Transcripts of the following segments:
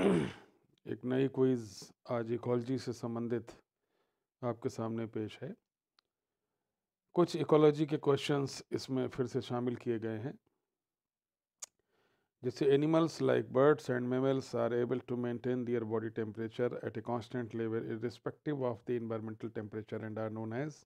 एक नई क्विज़ आज इकोलॉजी से संबंधित आपके सामने पेश है कुछ इकोलॉजी के क्वेश्चंस इसमें फिर से शामिल किए गए हैं जैसे animals like birds and mammals are able to maintain their body temperature at a constant level irrespective of the environmental temperature and are known as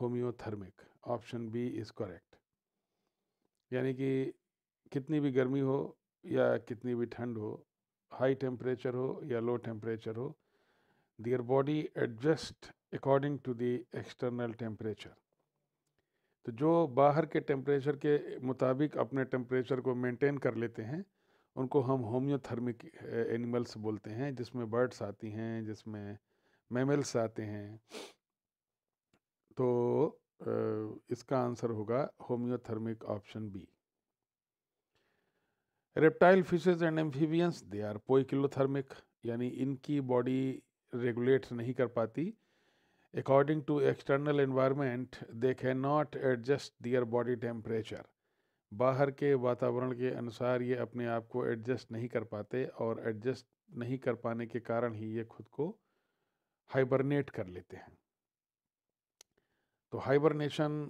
homeothermic option B is correct यानी कि कितनी भी गर्मी हो या कितनी भी ठंड हो high temperature ho ya low temperature ho their body adjust according to the external temperature तो जो बाहर के टेम्परेचर के मुताबिक अपने टेम्परेचर को मेंटेन कर लेते हैं उनको हम होम्योथर्मिक एनिमल्स बोलते हैं जिसमें बर्ड्स आती हैं जिसमें मेमल्स आते हैं तो इसका आंसर होगा homeothermic option B reptile fishes and amphibians they are poikilothermic यानी इनकी बॉडी रेगुलेट नहीं कर पाती according to external environment they can not adjust their body temperature बाहर के वातावरण के अनुसार ये अपने आप को एडजस्ट नहीं कर पाते और एडजस्ट नहीं कर पाने के कारण ही ये खुद को हाइबरनेट कर लेते हैं तो हाइबरनेशन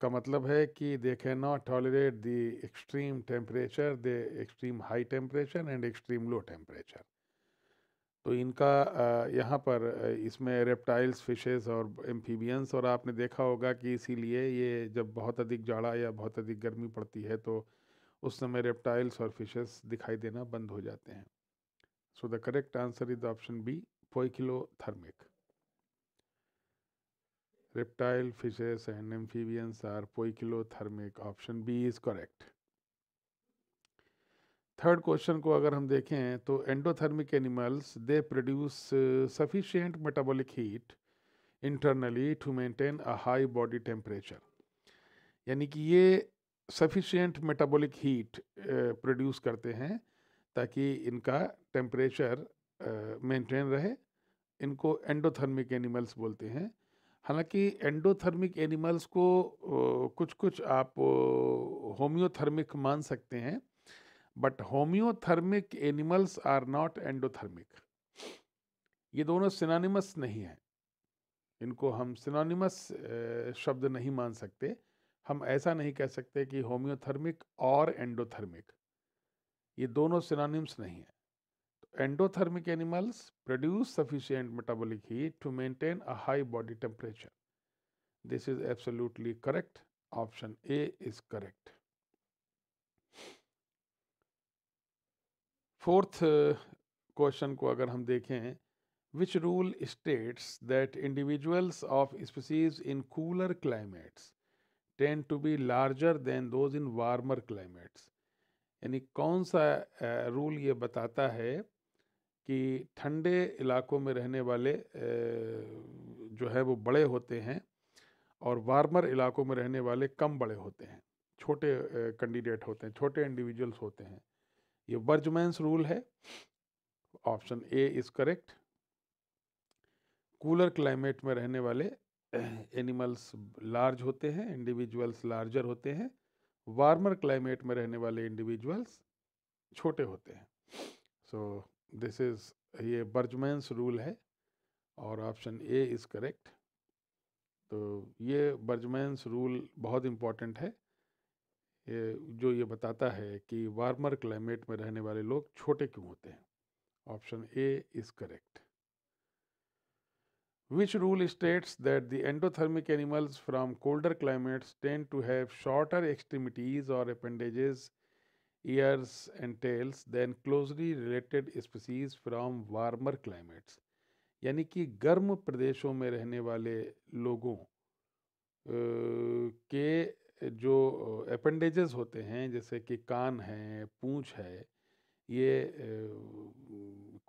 का मतलब है कि they can not tolerate the extreme temperature the extreme high temperature and extreme low temperature तो इनका यहाँ पर इसमें रेप्टाइल्स फिशेस और एम्फीबियंस और आपने देखा होगा कि इसीलिए ये जब बहुत अधिक जाड़ा या बहुत अधिक गर्मी पड़ती है तो उस समय रेप्टाइल्स और फिशेस दिखाई देना बंद हो जाते हैं so the correct answer is option B thermic Reptile fishes and amphibians are poikilothermic. Option B is correct. Third question को अगर हम देखें तो endothermic animals they produce sufficient metabolic heat internally to maintain a high body temperature यानी कि ये sufficient metabolic heat produce करते हैं ताकि इनका टेम्परेचर मेंटेन uh, रहे इनको एंडोथर्मिक एनिमल्स बोलते हैं हालांकि एंडोथर्मिक एनिमल्स को कुछ कुछ आप होम्योथर्मिक मान सकते हैं but homeothermic animals are not endothermic ये दोनों सिनानिमस नहीं हैं इनको हम सिनानिमस शब्द नहीं मान सकते हम ऐसा नहीं कह सकते कि होम्योथर्मिक और एंडोथर्मिक ये दोनों सिनानिम्स नहीं हैं endothermic animals produce sufficient metabolic heat to maintain a high body temperature. This is absolutely correct. Option A is correct. Fourth question ko agar hum देखें which rule states that individuals of species in cooler climates tend to be larger than those in warmer climates? यानी कौन सा rule ये बताता है कि ठंडे इलाकों में रहने वाले जो है वो बड़े होते हैं और वार्मर इलाकों में रहने वाले कम बड़े होते हैं छोटे कैंडिडेट होते हैं छोटे इंडिविजुअल्स होते हैं ये वर्जमैंस रूल है option A is correct cooler climate में रहने वाले एनिमल्स लार्ज होते हैं इंडिविजुअल्स लार्जर होते हैं वार्मर क्लाइमेट में रहने वाले इंडिविजुअल्स छोटे होते हैं सो so, दिस इज़ ये बर्जमैंस रूल है और ऑप्शन ए इज़ करेक्ट तो ये बर्जमैंस रूल बहुत इम्पॉर्टेंट है ये जो ये बताता है कि वार्मर क्लाइमेट में रहने वाले लोग छोटे क्यों होते हैं option A is correct which rule states that the endothermic animals from colder climates tend to have shorter extremities और appendages ears and tails than closely related species from warmer climates यानी कि गर्म प्रदेशों में रहने वाले लोगों के जो अपेंडेजेस होते हैं जैसे कि कान है पूँछ है ये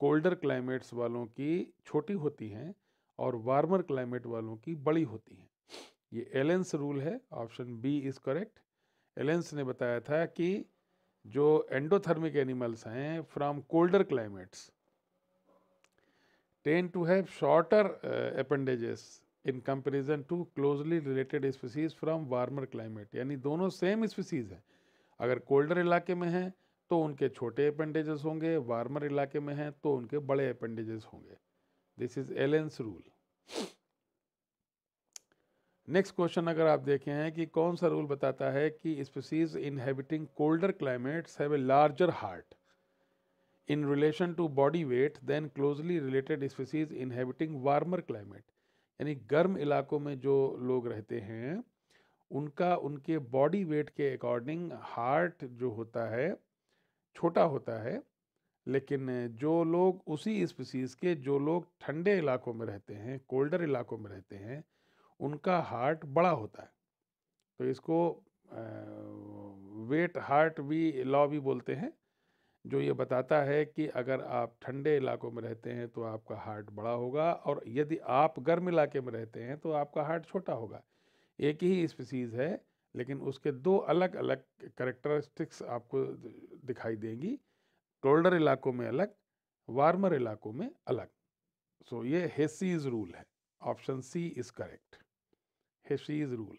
कोल्डर क्लाइमेट्स वालों की छोटी होती हैं और वार्मर क्लाइमेट वालों की बड़ी होती हैं ये एलेंस रूल है option B is correct Allen's ने बताया था कि जो एंडोथर्मिक एनिमल्स हैं from colder climates tend to have shorter appendages in comparison to closely related species from warmer climate यानी दोनों सेम स्पीसीज हैं अगर कोल्डर इलाके में हैं तो उनके छोटे अपेंडेजेस होंगे वार्मर इलाके में हैं तो उनके बड़े अपेंडेजेस होंगे this is Allen's rule next question अगर आप देखें हैं कि कौन सा रूल बताता है कि species inhabiting colder climates have a larger heart in relation to body weight than closely related species inhabiting warmer climate यानी गर्म इलाकों में जो लोग रहते हैं उनका उनके बॉडी वेट के अकॉर्डिंग हार्ट जो होता है छोटा होता है लेकिन जो लोग उसी स्पीसीज़ के जो लोग ठंडे इलाकों में रहते हैं कोल्डर इलाकों में रहते हैं उनका हार्ट बड़ा होता है तो इसको वेट हार्ट भी लॉ भी बोलते हैं जो ये बताता है कि अगर आप ठंडे इलाकों में रहते हैं तो आपका हार्ट बड़ा होगा और यदि आप गर्म इलाके में रहते हैं तो आपका हार्ट छोटा होगा एक ही स्पीसीज़ है लेकिन उसके दो अलग अलग करेक्टरिस्टिक्स आपको दिखाई देंगी कोल्डर इलाकों में अलग वार्मर इलाकों में अलग सो so, ये हेसीज रूल है option C is correct Hesse's rule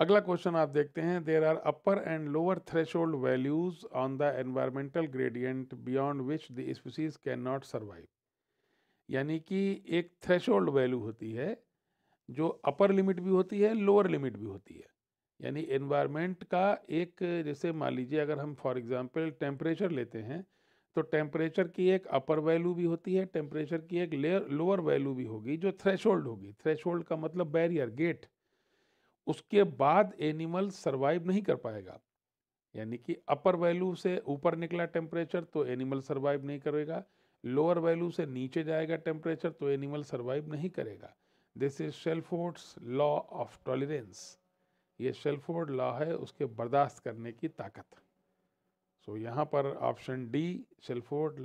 अगला क्वेश्चन आप देखते हैं there are upper and lower hold values on the environmental gradient beyond which the species can not survive यानी कि एक होल्ड वैल्यू होती है जो अपर लिमिट भी होती है लोअर लिमिट भी होती है यानी एनवायरमेंट का एक जैसे मान लीजिए अगर हम फॉर एग्जांपल टेम्परेचर लेते हैं तो टेम्परेचर की एक अपर वैल्यू भी होती है टेम्परेचर की एक लेयर लोअर वैल्यू भी होगी जो थ्रेश होगी थ्रेश का मतलब बैरियर गेट उसके बाद एनिमल सर्वाइव नहीं कर पाएगा यानी कि अपर वैल्यू से ऊपर निकला टेम्परेचर तो एनिमल सर्वाइव नहीं करेगा लोअर वैल्यू से नीचे जाएगा टेम्परेचर तो एनिमल सर्वाइव नहीं करेगा this is Shelford's law of tolerance ये शेल्फोर्ड लॉ है उसके बर्दाश्त करने की ताकत सो यहाँ पर option D Shelford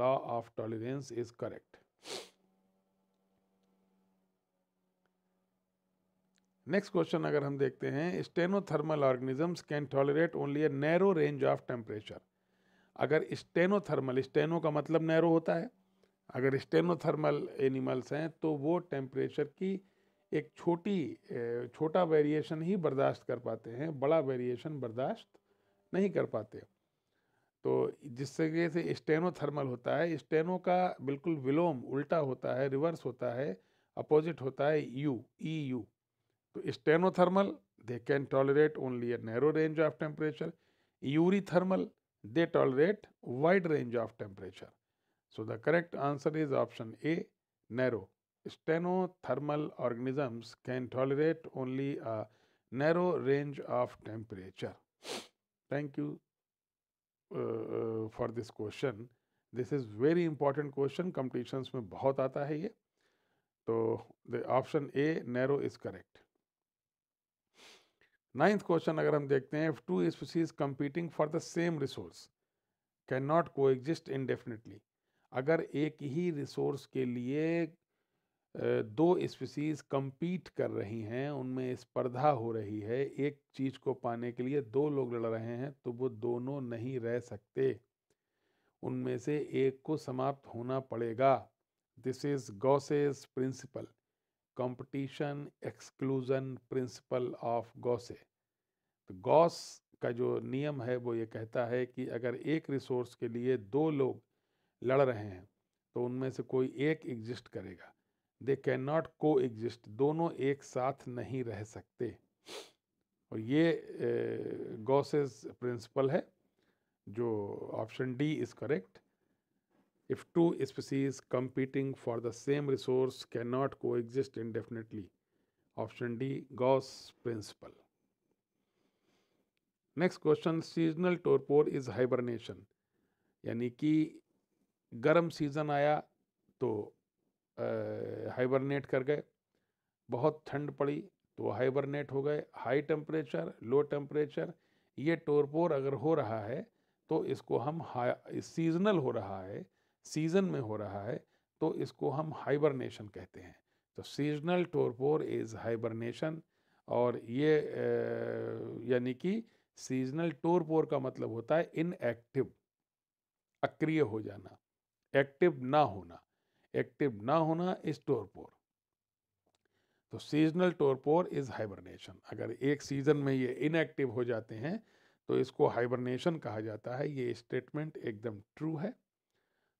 law of tolerance is correct next question अगर हम देखते हैं stenothermal organisms can tolerate only a narrow range of temperature अगर स्टेनोथर्मल स्टेनो का मतलब नैरो होता है अगर स्टेनोथर्मल एनिमल्स हैं तो वो टेम्परेचर की एक छोटी छोटा वेरिएशन ही बर्दाश्त कर पाते हैं बड़ा वेरिएशन बर्दाश्त नहीं कर पाते तो जिस तरीके से स्टेनो थर्मल होता है स्टेनो का बिल्कुल विलोम उल्टा होता है रिवर्स होता है अपोजिट होता है यू ई e यू तो steno thermal they can tolerate only a narrow range of temperature eury thermal they tolerate wide range of temperature so the correct answer is option A narrow steno thermal organisms can tolerate only a narrow range of temperature thank you for this question this is very important question question. में बहुत आता है ये तो the option A narrow is correct ninth question अगर हम देखते हैं two species competing for the same resource can not coexist indefinitely अगर एक ही रिसोर्स के लिए दो स्पीसीज कम्पीट कर रही हैं उनमें स्पर्धा हो रही है एक चीज़ को पाने के लिए दो लोग लड़ रहे हैं तो वो दोनों नहीं रह सकते उनमें से एक को समाप्त होना पड़ेगा this is Gause's principle competition exclusion principle of Gause तो गौस का जो नियम है वो ये कहता है कि अगर एक रिसोर्स के लिए दो लोग लड़ रहे हैं तो उनमें से कोई एक एग्जिस्ट करेगा they can not coexist दोनों एक साथ नहीं रह सकते और ये गॉसेस प्रिंसिपल है जो option D is correct if two species competing for the same resource can not coexist indefinitely option D Gause principle next question seasonal torpor is hibernation यानी कि गर्म सीज़न आया तो हाइबरनेट कर गए बहुत ठंड पड़ी तो वो हाइबरनेट हो गए हाई टेम्परेचर लो टेम्परेचर ये टोरपोर अगर हो रहा है तो इसको हम सीजनल हो रहा है सीजन में हो रहा है तो इसको हम हाइबरनेशन कहते हैं तो सीजनल टोरपोर इज़ हाइबरनेशन और ये यानी कि सीजनल टोरपोर का मतलब होता है इनएक्टिव अक्रिय हो जाना एक्टिव ना होना एक्टिव ना होना इज टोरपोर तो सीजनल टोरपोर इज हाइबरनेशन अगर एक सीजन में ये इनएक्टिव हो जाते हैं तो इसको हाइबरनेशन कहा जाता है ये स्टेटमेंट एकदम ट्रू है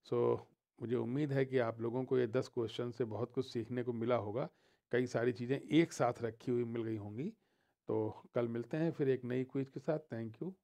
सो so, मुझे उम्मीद है कि आप लोगों को ये दस क्वेश्चन से बहुत कुछ सीखने को मिला होगा कई सारी चीज़ें एक साथ रखी हुई मिल गई होंगी तो कल मिलते हैं फिर एक नई क्विज के साथ थैंक यू